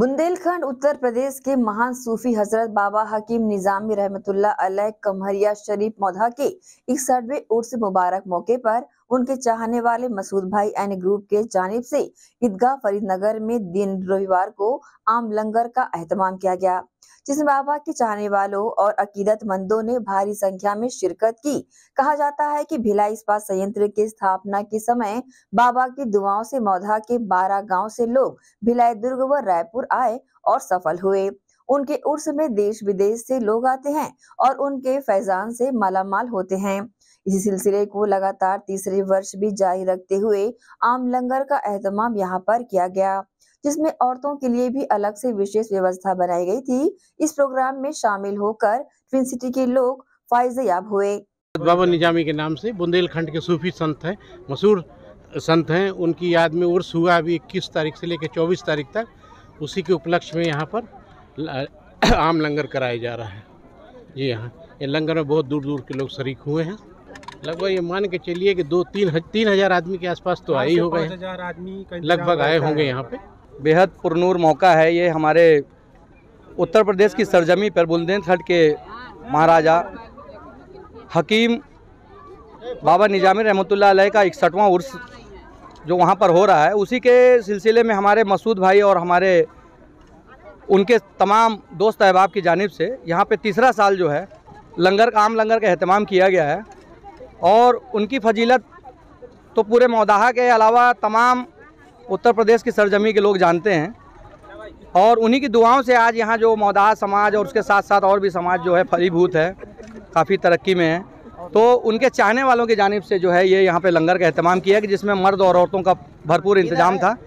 बुंदेलखंड उत्तर प्रदेश के महान सूफी हजरत बाबा हकीम निजामी रहमतुल्ला अलैह कमहरिया शरीफ मौधा के इकसठवे उर्स मुबारक मौके पर उनके चाहने वाले मसूद भाई एंड ग्रुप के जानब से ईदगाह फरीदनगर में दिन रविवार को आम लंगर का अहतमाम किया गया जिसमें बाबा के चाहने वालों और अकीदतमंदों ने भारी संख्या में शिरकत की कहा जाता है कि भिलाई इस्पात संयंत्र की स्थापना के समय बाबा की दुआओं से मौधा के बारह गांव से लोग भिलाई दुर्ग व रायपुर आए और सफल हुए उनके उर्स में देश विदेश से लोग आते हैं और उनके फैजान से मालामाल होते हैं इसी सिलसिले को लगातार तीसरे वर्ष भी जारी रखते हुए आम लंगर का एहतमाम यहाँ पर किया गया जिसमें औरतों के लिए भी अलग से विशेष व्यवस्था बनाई गई थी इस प्रोग्राम में शामिल होकर ट्विन सिटी के लोग फायजयाब हुए बाबा निजामी के नाम से बुंदेलखंड के सूफी संत हैं मशहूर संत हैं उनकी याद में उर्स हुआ अभी इक्कीस तारीख से लेकर चौबीस तारीख तक उसी के उपलक्ष्य में यहाँ पर आम लंगर कराया जा रहा है जी हाँ ये लंगर में बहुत दूर दूर के लोग शरीक हुए हैं लगभग ये मान के चलिए कि दो तीन तीन हजार आदमी के आसपास तो आए ही होगा हजार लगभग आए होंगे यहाँ पे बेहद पुरनूर मौका है ये हमारे उत्तर प्रदेश की सरजमी पर बुंदेलखंड के महाराजा हकीम बाबा निजाम रहमत का इकसठवां उर्स जो वहाँ पर हो रहा है उसी के सिलसिले में हमारे मसूद भाई और हमारे उनके तमाम दोस्त अहबाब की जानब से यहाँ पे तीसरा साल जो है लंगर का आम लंगर का अहतमाम किया गया है और उनकी फजीलत तो पूरे मौदाहा के अलावा तमाम उत्तर प्रदेश की सरजमी के लोग जानते हैं और उन्हीं की दुआओं से आज यहाँ जो मौदाहा समाज और उसके साथ साथ और भी समाज जो है फलीभूत है काफ़ी तरक्की में है तो उनके चाहने वालों की जानब से जो है ये यहाँ पे लंगर का अहतमाम किया कि जिसमें मर्द और औरतों का भरपूर तो इंतजाम था